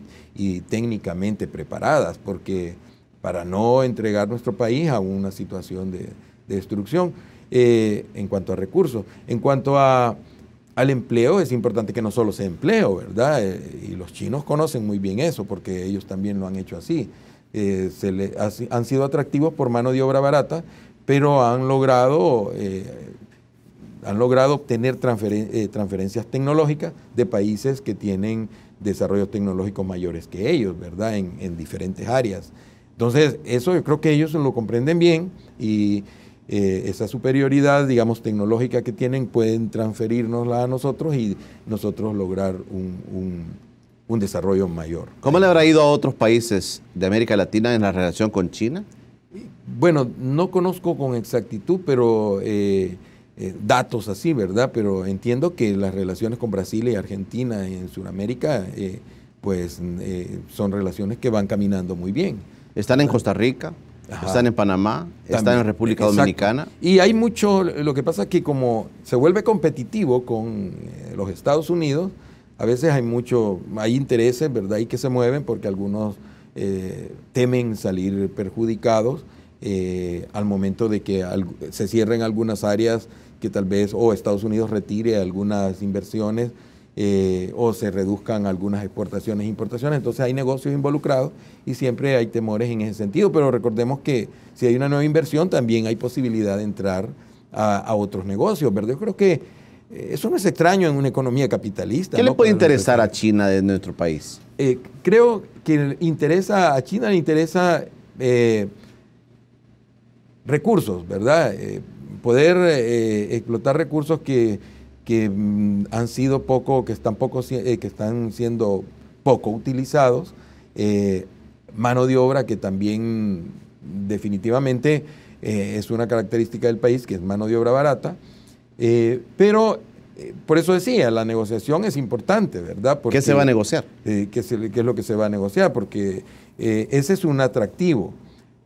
técnicamente preparadas, porque para no entregar nuestro país a una situación de, destrucción eh, en cuanto a recursos. En cuanto a, al empleo, es importante que no solo sea empleo, ¿verdad? Eh, y los chinos conocen muy bien eso, porque ellos también lo han hecho así. Eh, se le, han sido atractivos por mano de obra barata, pero han logrado, eh, han logrado obtener eh, transferencias tecnológicas de países que tienen desarrollos tecnológicos mayores que ellos, ¿verdad? En, diferentes áreas. Entonces, eso yo creo que ellos lo comprenden bien y esa superioridad, digamos, tecnológica que tienen pueden transferirnosla a nosotros y nosotros lograr un un desarrollo mayor. ¿Cómo le habrá ido a otros países de América Latina en la relación con China? Bueno, no conozco con exactitud, pero eh, eh, datos así, ¿verdad? Pero entiendo que las relaciones con Brasil y Argentina en Sudamérica, eh, pues son relaciones que van caminando muy bien. Están en Costa Rica, están en Panamá, están en República Dominicana. Y hay mucho, lo que pasa es que como se vuelve competitivo con los Estados Unidos, a veces hay mucho, hay intereses, ¿verdad? Y que se mueven porque algunos eh, temen salir perjudicados eh, al momento de que se cierren algunas áreas que tal vez o Estados Unidos retire algunas inversiones eh, o se reduzcan algunas exportaciones e importaciones. Entonces hay negocios involucrados y siempre hay temores en ese sentido, pero recordemos que si hay una nueva inversión también hay posibilidad de entrar a, a otros negocios, ¿verdad? Yo creo que eh, eso no es extraño en una economía capitalista. ¿Qué le puede interesar a China de nuestro país? Eh, creo que interesa a China le interesa eh, recursos, ¿verdad? poder explotar recursos que, mm, han sido poco, que están poco, que están siendo poco utilizados, mano de obra que también definitivamente es una característica del país, que es mano de obra barata. Eh, pero eh, por eso decía, la negociación es importante, ¿verdad? ¿Qué se va a negociar? Eh, ¿qué, es lo que se va a negociar? Porque ese es un atractivo.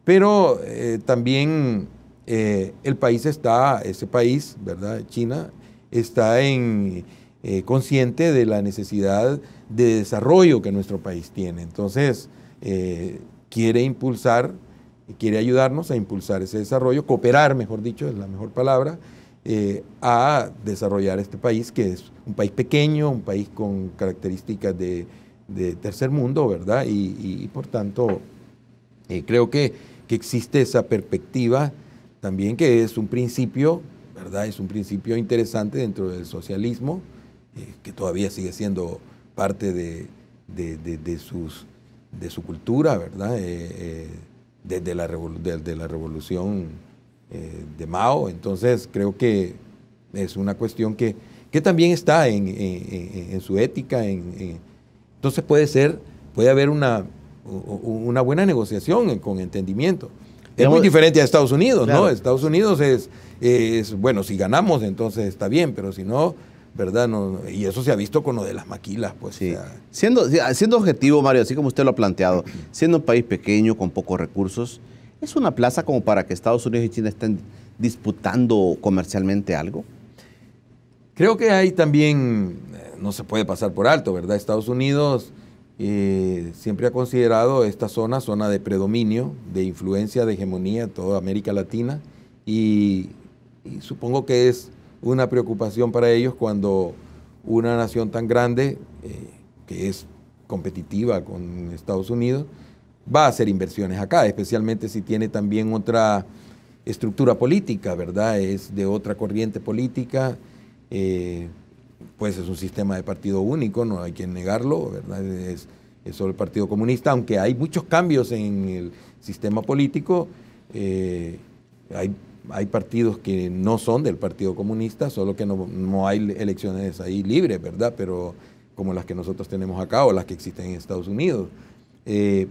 Pero también el país está, ese país, ¿verdad? China, está en, consciente de la necesidad de desarrollo que nuestro país tiene. Entonces, quiere impulsar, quiere ayudarnos a impulsar ese desarrollo, cooperar, mejor dicho, es la mejor palabra, eh, a desarrollar este país, que es un país pequeño, un país con características de, tercer mundo, ¿verdad? Y, por tanto, eh, creo que, existe esa perspectiva también, que es un principio, ¿verdad? Es un principio interesante dentro del socialismo, eh, que todavía sigue siendo parte de, de, de su cultura, ¿verdad? desde la, la revolución eh, de Mao. Entonces creo que es una cuestión que, que también está en, su ética. En, entonces puede ser, puede haber una, una buena negociación con entendimiento. Es muy diferente a Estados Unidos, ¿no? Estados Unidos es, es, bueno, si ganamos entonces está bien, pero si no, ¿verdad? y eso se ha visto con lo de las maquilas, pues. Sí. siendo, siendo objetivo, Mario, así como usted lo ha planteado, siendo un país pequeño, con pocos recursos, ¿Es una plaza como para que Estados Unidos y China estén disputando comercialmente algo? Creo que ahí también eh, no se puede pasar por alto, ¿verdad? Estados Unidos eh, siempre ha considerado esta zona zona de predominio, de influencia, de hegemonía toda América Latina y, supongo que es una preocupación para ellos cuando una nación tan grande, eh, que es competitiva con Estados Unidos, va a hacer inversiones acá, especialmente si tiene también otra estructura política, ¿verdad? Es de otra corriente política, eh, pues es un sistema de partido único, no hay quien negarlo, ¿verdad? Es, solo el Partido Comunista, aunque hay muchos cambios en el sistema político, eh, hay, partidos que no son del Partido Comunista, solo que no, hay elecciones ahí libres, ¿verdad? Pero como las que nosotros tenemos acá o las que existen en Estados Unidos. Eh,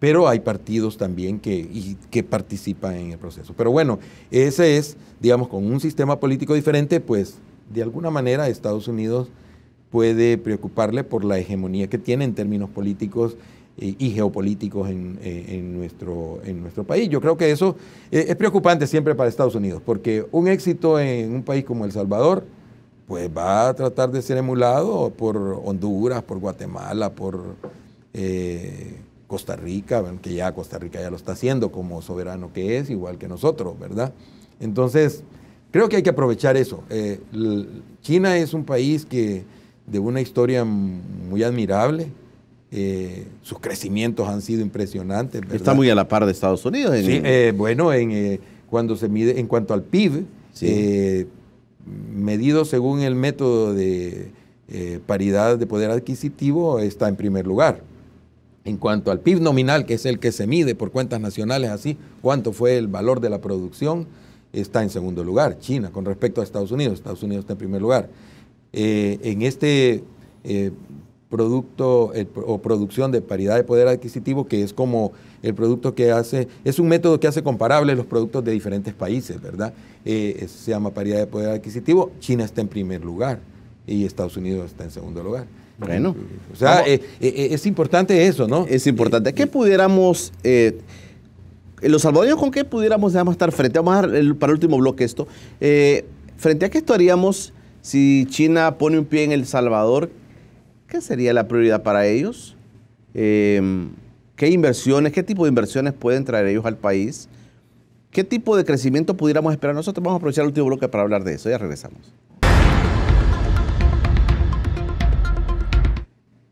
pero hay partidos también que, participan en el proceso. Pero bueno, ese es, digamos, con un sistema político diferente, pues de alguna manera Estados Unidos puede preocuparle por la hegemonía que tiene en términos políticos eh, y geopolíticos eh, en, nuestro, en nuestro país. Yo creo que eso eh, es preocupante siempre para Estados Unidos, porque un éxito en un país como El Salvador, pues va a tratar de ser emulado por Honduras, por Guatemala, por Costa Rica, que ya Costa Rica ya lo está haciendo como soberano que es, igual que nosotros, ¿verdad? Entonces, creo que hay que aprovechar eso. Eh, China es un país que de una historia muy admirable. Eh, sus crecimientos han sido impresionantes. Está muy a la par de Estados Unidos. En... Sí, eh, bueno, en, cuando se mide, en cuanto al PIB, medido según el método de paridad de poder adquisitivo, está en primer lugar en cuanto al PIB nominal, que es el que se mide por cuentas nacionales, así, cuánto fue el valor de la producción, está en segundo lugar. China, con respecto a Estados Unidos, Estados Unidos está en primer lugar. Eh, en este eh, producto o producción de paridad de poder adquisitivo, que es como el producto que hace, es un método que hace comparables los productos de diferentes países, ¿verdad? Eh, se llama paridad de poder adquisitivo. China está en primer lugar y Estados Unidos está en segundo lugar. Bueno. O sea, eh, eh, es importante eso, ¿no? Es importante. ¿Qué pudiéramos, eh, los salvadoreños, con qué pudiéramos, estar frente? Vamos a dar para el último bloque esto. frente a qué haríamos si China pone un pie en El Salvador, ¿qué sería la prioridad para ellos? ¿Qué inversiones, qué tipo de inversiones pueden traer ellos al país? ¿Qué tipo de crecimiento pudiéramos esperar nosotros? Vamos a aprovechar el último bloque para hablar de eso. Ya regresamos.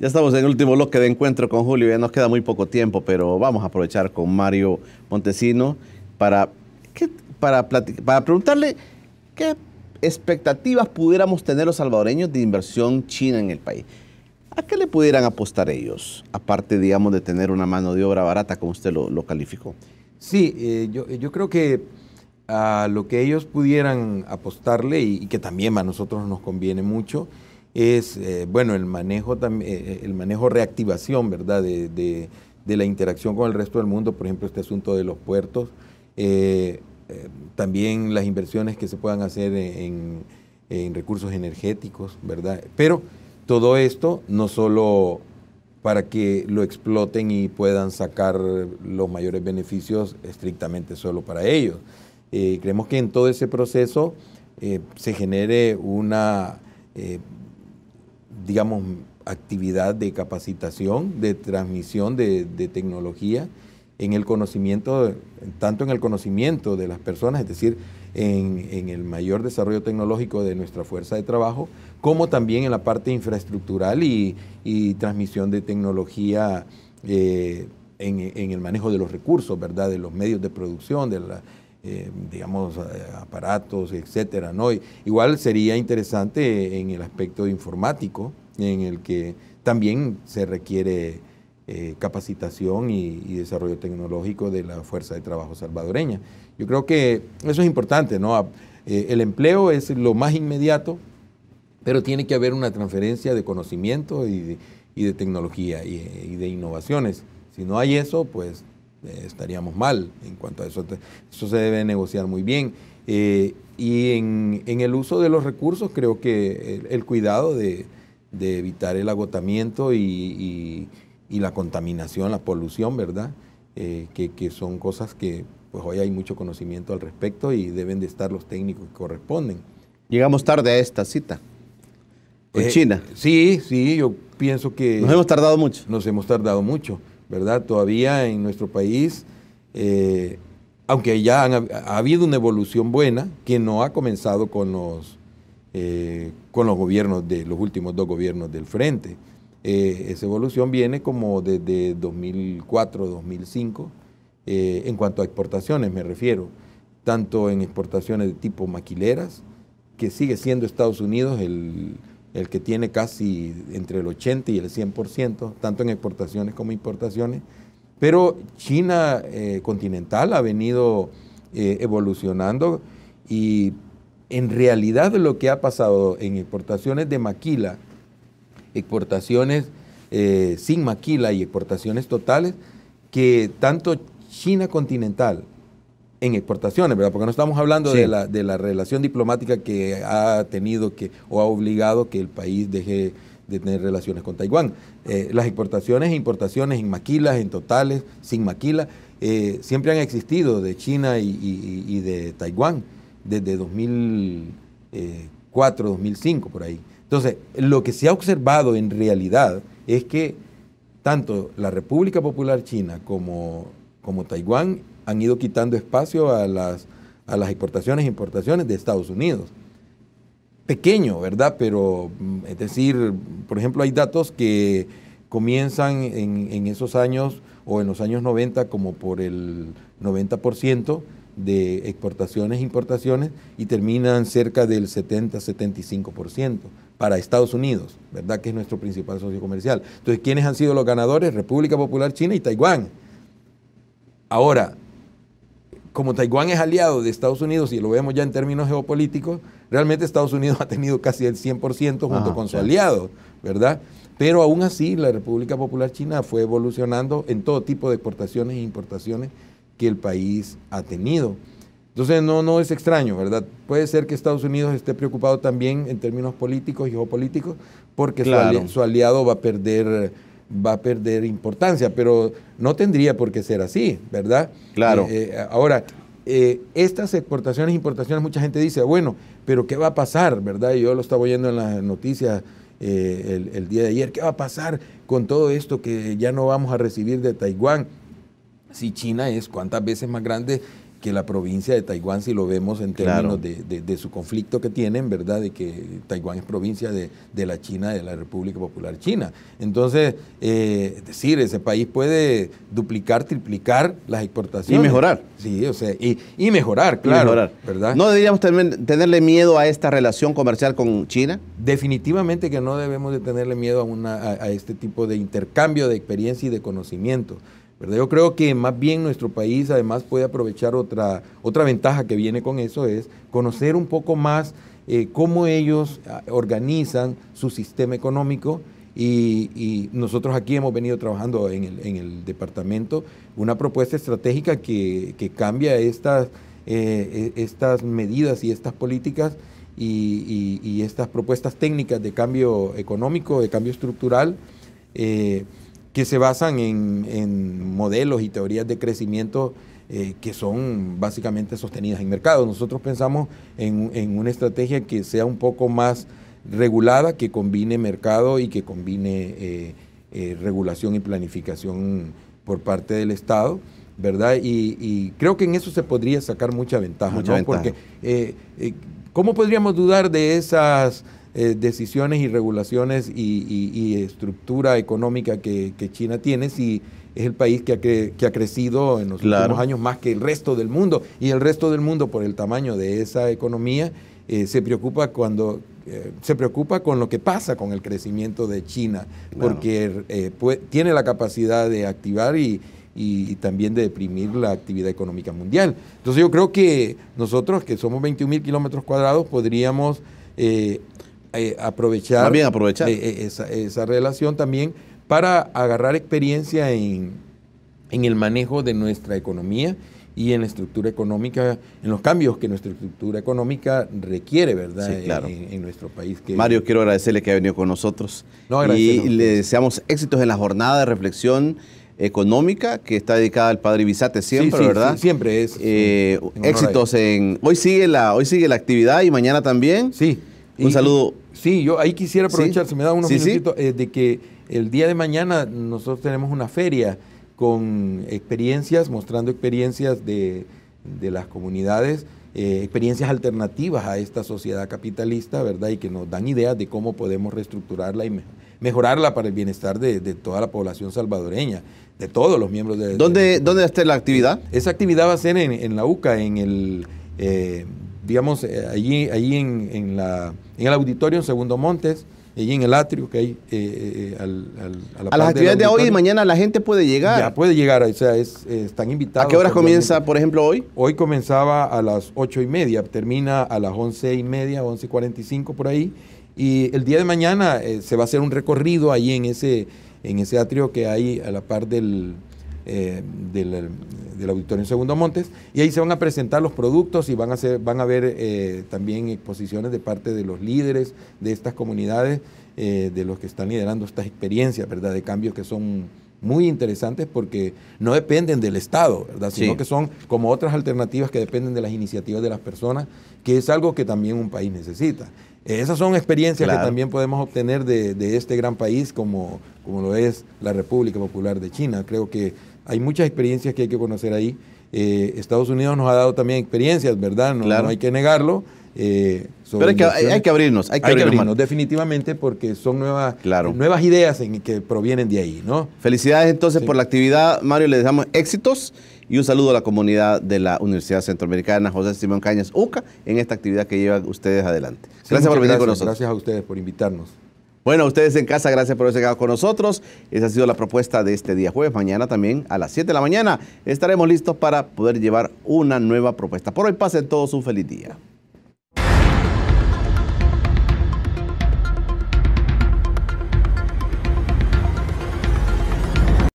Ya estamos en el último bloque de encuentro con Julio, ya nos queda muy poco tiempo, pero vamos a aprovechar con Mario Montesino para, para preguntarle qué expectativas pudiéramos tener los salvadoreños de inversión china en el país. ¿A qué le pudieran apostar ellos? Aparte, digamos, de tener una mano de obra barata, como usted lo, calificó. Sí, eh, eh, yo, creo que a ah, lo que ellos pudieran apostarle y que también a nosotros nos conviene mucho, es, eh, bueno, el manejo, eh, eh, el manejo reactivación, ¿verdad?, de, la interacción con el resto del mundo, por ejemplo, este asunto de los puertos, también las inversiones que se puedan hacer en, recursos energéticos, ¿verdad? Pero todo esto no solo para que lo exploten y puedan sacar los mayores beneficios estrictamente solo para ellos. creemos que en todo ese proceso se genere una digamos, actividad de capacitación, de transmisión de, tecnología en el conocimiento, tanto en el conocimiento de las personas, es decir, en, el mayor desarrollo tecnológico de nuestra fuerza de trabajo, como también en la parte infraestructural y, transmisión de tecnología eh, en, en, el manejo de los recursos, ¿verdad? De los medios de producción, de la, eh, digamos, eh, aparatos, etcétera, ¿no? igual sería interesante en el aspecto informático, en el que también se requiere eh, capacitación y, desarrollo tecnológico de la fuerza de trabajo salvadoreña. Yo creo que eso es importante, ¿no? el empleo es lo más inmediato, pero tiene que haber una transferencia de conocimiento y de, tecnología y de innovaciones. Si no hay eso, pues eh, estaríamos mal en cuanto a eso. Eso se debe negociar muy bien. Eh, y en, el uso de los recursos creo que el, cuidado de, evitar el agotamiento y, la contaminación, la polución, ¿verdad? Eh, que, son cosas que pues hoy hay mucho conocimiento al respecto y deben de estar los técnicos que corresponden. Llegamos tarde a esta cita. En China. Sí, sí, yo pienso que... Nos hemos tardado mucho. Nos hemos tardado mucho. ¿verdad? Todavía en nuestro país, eh, aunque ya han, ha habido una evolución buena, que no ha comenzado con los, eh, con los gobiernos de los últimos dos gobiernos del frente. Eh, esa evolución viene como desde 2004, 2005, en cuanto a exportaciones me refiero, tanto en exportaciones de tipo maquileras, que sigue siendo Estados Unidos el el que tiene casi entre el 80 y el 100%, tanto en exportaciones como importaciones. Pero China eh, continental ha venido eh, evolucionando y en realidad lo que ha pasado en exportaciones de maquila, exportaciones eh, sin maquila y exportaciones totales, que tanto China continental en exportaciones, ¿verdad? Porque no estamos hablando de, la, de la relación diplomática que ha tenido que o ha obligado que el país deje de tener relaciones con Taiwán. Eh, las exportaciones e importaciones en maquilas, en totales, sin maquila, eh, siempre han existido de China y, de Taiwán desde 2004, 2005, por ahí. Entonces, lo que se ha observado en realidad es que tanto la República Popular China como, como Taiwán han ido quitando espacio a las, a las exportaciones e importaciones de Estados Unidos. Pequeño, ¿verdad? Pero mm, es decir, por ejemplo, hay datos que comienzan en, en esos años o en los años 90 como por el 90% de exportaciones e importaciones y terminan cerca del 70-75% para Estados Unidos, ¿verdad? Que es nuestro principal socio comercial. Entonces, ¿quiénes han sido los ganadores? República Popular China y Taiwán. Ahora, como Taiwán es aliado de Estados Unidos y lo vemos ya en términos geopolíticos, realmente Estados Unidos ha tenido casi el 100% junto ah, con su aliado, ¿verdad? Pero aún así la República Popular China fue evolucionando en todo tipo de exportaciones e importaciones que el país ha tenido. Entonces no, no es extraño, ¿verdad? Puede ser que Estados Unidos esté preocupado también en términos políticos y geopolíticos porque su aliado va a perder va a perder importancia, pero no tendría por qué ser así, ¿verdad? Claro. Eh, eh, ahora, eh, estas exportaciones e importaciones, mucha gente dice, bueno, pero ¿qué va a pasar, verdad? yo lo estaba oyendo en las noticias el, el día de ayer, ¿qué va a pasar con todo esto que ya no vamos a recibir de Taiwán? Si China es cuántas veces más grande que la provincia de Taiwán, si lo vemos en términos de, su conflicto que tienen, ¿verdad? De que Taiwán es provincia de, la China, de la República Popular China. Entonces, eh, es decir, ese país puede duplicar, triplicar las exportaciones. Y mejorar. Sí, o sea, y, mejorar, claro. mejorar. ¿verdad? ¿No deberíamos tenerle miedo a esta relación comercial con China? Definitivamente que no debemos de tenerle miedo a, una, a este tipo de intercambio de experiencia y de conocimiento. Yo creo que más bien nuestro país además puede aprovechar otra, otra ventaja que viene con eso, es conocer un poco más eh, cómo ellos ah, organizan su sistema económico y, nosotros aquí hemos venido trabajando en el, departamento una propuesta estratégica que, cambia estas, eh, e, estas medidas y estas políticas y, estas propuestas técnicas de cambio económico, de cambio estructural. Eh, que se basan en, modelos y teorías de crecimiento eh, que son básicamente sostenidas en mercado. Nosotros pensamos en, una estrategia que sea un poco más regulada, que combine mercado y que combine eh, eh, regulación y planificación por parte del Estado. ¿Verdad? Y, creo que en eso se podría sacar mucha ventaja, Porque, ¿cómo podríamos dudar de esas eh, decisiones y regulaciones y, estructura económica que, China tiene, si es el país que ha, crecido en los últimos años más que el resto del mundo. Y el resto del mundo, por el tamaño de esa economía, eh, se preocupa cuando eh, se preocupa con lo que pasa con el crecimiento de China, porque tiene la capacidad de activar y, también de deprimir la actividad económica mundial. Entonces yo creo que nosotros, que somos 21 mil kilómetros cuadrados, podríamos eh, aprovechar, bien aprovechar. Eh, eh, esa, esa, relación también para agarrar experiencia en, en, el manejo de nuestra economía y en la estructura económica, en los cambios que nuestra estructura económica requiere, ¿verdad? en, nuestro país. Mario, quiero agradecerle que ha venido con nosotros no, y le deseamos éxitos en la jornada de reflexión económica que está dedicada al padre Ibizate siempre, ¿verdad? siempre es. éxitos en. Hoy sigue la, hoy sigue la actividad y mañana también. Sí. Un saludo. Sí, yo ahí quisiera aprovechar, me da unos minutitos, eh, de que el día de mañana nosotros tenemos una feria con experiencias, mostrando experiencias de, las comunidades, eh, experiencias alternativas a esta sociedad capitalista, ¿verdad? Y que nos dan ideas de cómo podemos reestructurarla y mejorarla para el bienestar de, toda la población salvadoreña, de todos los miembros de... ¿Dónde, va ¿dónde está la actividad? Esa actividad va a ser en, la UCA, en el... Eh, digamos, eh, allí, en, la, en el auditorio en Segundo Montes, allí en el atrio que hay eh, eh a, a las actividades de hoy y mañana la gente puede llegar. Ya puede llegar, o sea, es, eh, están invitados. ¿A qué horas comienza, por ejemplo, hoy? Hoy comenzaba a las ocho y media, termina a las once y media, once y cuarenta y cinco por ahí. Y el día de mañana se va a hacer un recorrido ahí en ese, en ese atrio que hay a la par del, eh, del, Auditorio en Segundo Montes, y ahí se van a presentar los productos y van a, ser, van a ver eh, también exposiciones de parte de los líderes de estas comunidades, eh, de los que están liderando estas experiencias, ¿verdad?, de cambios que son muy interesantes porque no dependen del Estado, sino que son como otras alternativas que dependen de las iniciativas de las personas, que es algo que también un país necesita. Esas son experiencias que también podemos obtener de, este gran país como, como lo es la República Popular de China. Creo que hay muchas experiencias que hay que conocer ahí. Eh, Estados Unidos nos ha dado también experiencias, ¿verdad? No, hay que negarlo. Eh, Pero hay que, abrirnos, hay que, abrirnos, definitivamente porque son nuevas, nuevas ideas que provienen de ahí, ¿no? Felicidades entonces por la actividad, Mario, le deseamos éxitos y un saludo a la comunidad de la Universidad Centroamericana José Simón Cañas UCA en esta actividad que llevan ustedes adelante. gracias por venir con nosotros. Gracias a ustedes por invitarnos. Bueno, ustedes en casa, gracias por haber llegado con nosotros. Esa ha sido la propuesta de este día jueves. Mañana también a las 7 de la mañana estaremos listos para poder llevar una nueva propuesta. Por hoy pasen todos un feliz día.